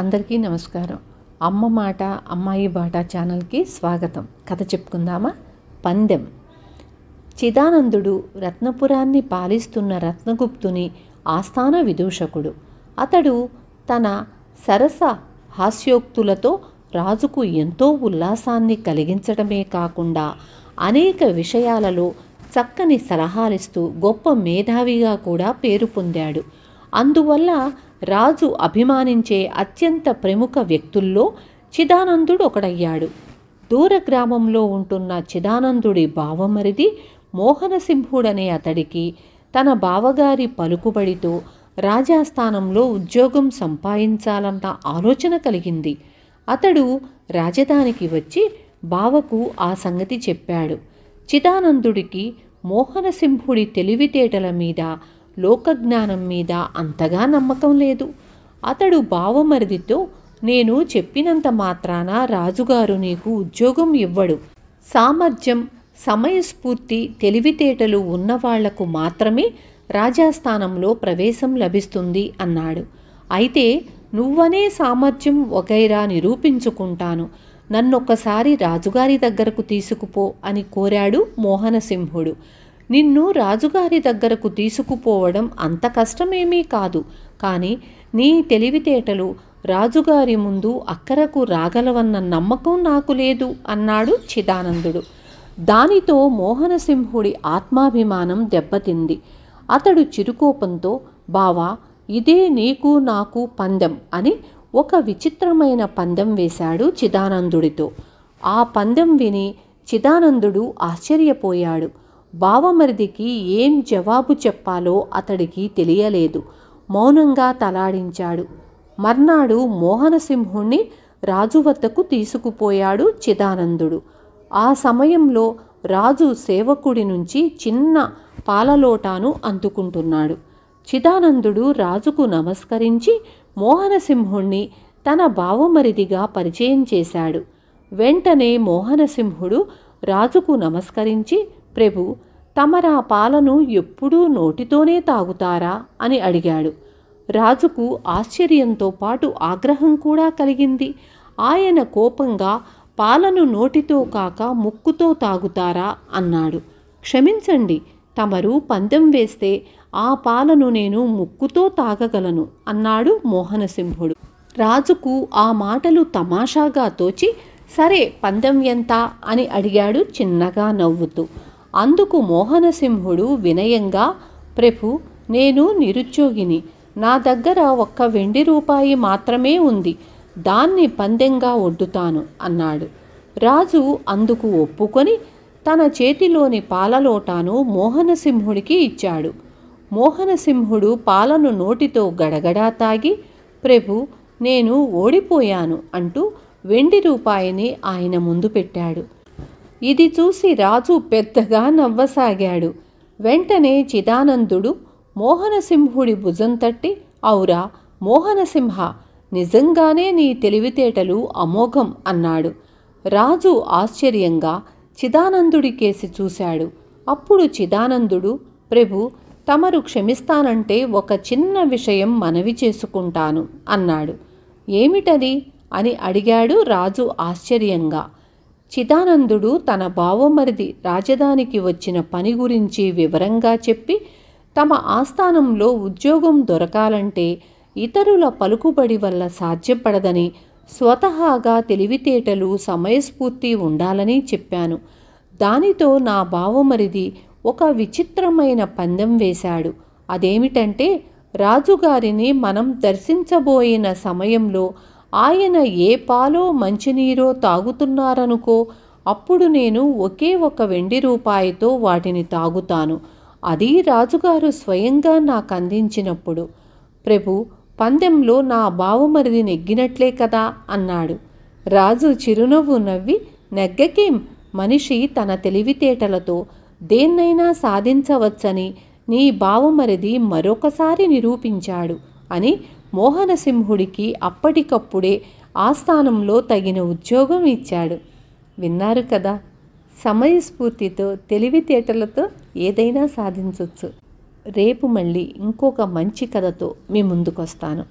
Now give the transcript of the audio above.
అందరికీ నమస్కారం అమ్మ మాట అమ్మాయి బాట ఛానల్కి స్వాగతం కథ చెప్పుకుందామా పందెం చిదానందుడు రత్నపురాన్ని పాలిస్తున్న రత్నగుప్తుని ఆస్థాన విదూషకుడు అతడు తన సరస హాస్యోక్తులతో రాజుకు ఎంతో ఉల్లాసాన్ని కలిగించడమే కాకుండా అనేక విషయాలలో చక్కని సలహాలిస్తూ గొప్ప మేధావిగా కూడా పేరు పొందాడు అందువల్ల రాజు అభిమానించే అత్యంత ప్రముఖ వ్యక్తుల్లో చిదానందుడు ఒకడయ్యాడు దూర గ్రామంలో ఉంటున్న చిదానందుడి బావమరిది మోహనసింహుడనే అతడికి తన బావగారి పలుకుబడితో రాజాస్థానంలో ఉద్యోగం సంపాదించాలన్న ఆలోచన కలిగింది అతడు రాజధానికి వచ్చి బావకు ఆ సంగతి చెప్పాడు చిదానందుడికి మోహనసింహుడి తెలివితేటల మీద లోకజ్ఞానం మీద అంతగా నమ్మకం లేదు అతడు భావమరిదితో నేను చెప్పినంత మాత్రాన రాజుగారు నీకు ఉద్యోగం ఇవ్వడు సామర్థ్యం సమయస్ఫూర్తి తెలివితేటలు ఉన్నవాళ్లకు మాత్రమే రాజాస్థానంలో ప్రవేశం లభిస్తుంది అన్నాడు అయితే నువ్వనే సామర్థ్యం వగైరా నిరూపించుకుంటాను నన్నొక్కసారి రాజుగారి దగ్గరకు తీసుకుపో అని కోరాడు మోహనసింహుడు నిన్ను రాజుగారి దగ్గరకు తీసుకుపోవడం అంత కష్టమేమీ కాదు కానీ నీ తెలివితేటలు రాజుగారి ముందు అక్కరకు రాగలవన్న నమ్మకం నాకు లేదు అన్నాడు చిదానందుడు దానితో మోహనసింహుడి ఆత్మాభిమానం దెబ్బతింది అతడు చిరుకోపంతో బావా ఇదే నీకు నాకు పందెం అని ఒక విచిత్రమైన పందెం వేశాడు చిదానందుడితో ఆ పందెం విని చిదానందుడు ఆశ్చర్యపోయాడు బావమరిదికి ఏం జవాబు చెప్పాలో అతడికి తెలియలేదు మౌనంగా తలాడించాడు మర్నాడు మోహనసింహుణ్ణి రాజు వద్దకు తీసుకుపోయాడు చిదానందుడు ఆ సమయంలో రాజు సేవకుడి నుంచి చిన్న పాలలోటాను అందుకుంటున్నాడు చిదానందుడు రాజుకు నమస్కరించి మోహనసింహుణ్ణి తన బావమరిదిగా పరిచయం చేశాడు వెంటనే మోహనసింహుడు రాజుకు నమస్కరించి ప్రభు తమరా పాలను ఎప్పుడూ నోటితోనే తాగుతారా అని అడిగాడు రాజుకు ఆశ్చర్యంతో పాటు ఆగ్రహం కూడా కలిగింది ఆయన కోపంగా పాలను నోటితో కాక ముక్కుతో తాగుతారా అన్నాడు క్షమించండి తమరు పందెం వేస్తే ఆ పాలను నేను ముక్కుతో తాగగలను అన్నాడు మోహనసింహుడు రాజుకు ఆ మాటలు తమాషాగా తోచి సరే పందెం ఎంత అని అడిగాడు చిన్నగా నవ్వుతూ అందుకు మోహనసింహుడు వినయంగా ప్రభు నేను నిరుద్యోగిని నా దగ్గర ఒక్క వెండి రూపాయి మాత్రమే ఉంది దాన్ని పందెంగా ఒడ్డుతాను అన్నాడు రాజు అందుకు ఒప్పుకొని తన చేతిలోని పాలలోటాను మోహనసింహుడికి ఇచ్చాడు మోహనసింహుడు పాలను నోటితో గడగడా తాగి ప్రభు నేను ఓడిపోయాను అంటూ వెండి రూపాయిని ఆయన ముందు పెట్టాడు ఇది చూసి రాజు పెద్దగా నవ్వసాగాడు వెంటనే చిదానందుడు మోహనసింహుడి భుజం తట్టి ఔరా మోహనసింహ నిజంగానే నీ తెలివితేటలు అమోఘం అన్నాడు రాజు ఆశ్చర్యంగా చిదానందుడి కేసి చూశాడు అప్పుడు చిదానందుడు ప్రభు తమరు క్షమిస్తానంటే ఒక చిన్న విషయం మనవి చేసుకుంటాను అన్నాడు ఏమిటది అని అడిగాడు రాజు ఆశ్చర్యంగా చిదానందుడు తన బావమరిది రాజధానికి వచ్చిన పని గురించి వివరంగా చెప్పి తమ ఆస్థానంలో ఉద్యోగం దొరకాలంటే ఇతరుల పలుకుబడి వల్ల సాధ్యపడదని స్వతహాగా తెలివితేటలు సమయస్ఫూర్తి ఉండాలని చెప్పాను దానితో నా బావమరిది ఒక విచిత్రమైన పందెం వేశాడు అదేమిటంటే రాజుగారిని మనం దర్శించబోయిన సమయంలో ఆయన ఏ పాలో మంచినీరో తాగుతున్నారనుకో అప్పుడు నేను ఒకే ఒక వెండి రూపాయితో వాటిని తాగుతాను అది రాజుగారు స్వయంగా నాకు అందించినప్పుడు ప్రభు పందెంలో నా బావమరిది నెగ్గినట్లే కదా అన్నాడు రాజు చిరునవ్వు నవ్వి నెగ్గకేం మనిషి తన తెలివితేటలతో దేన్నైనా సాధించవచ్చని నీ బావమరిది మరొకసారి నిరూపించాడు అని మోహనసింహుడికి అప్పటికప్పుడే ఆస్థానంలో తగిన ఉద్యోగం ఇచ్చాడు విన్నారు కదా సమయస్ఫూర్తితో తెలివితేటలతో ఏదైనా సాధించవచ్చు రేపు మళ్ళీ ఇంకొక మంచి కథతో మీ ముందుకొస్తాను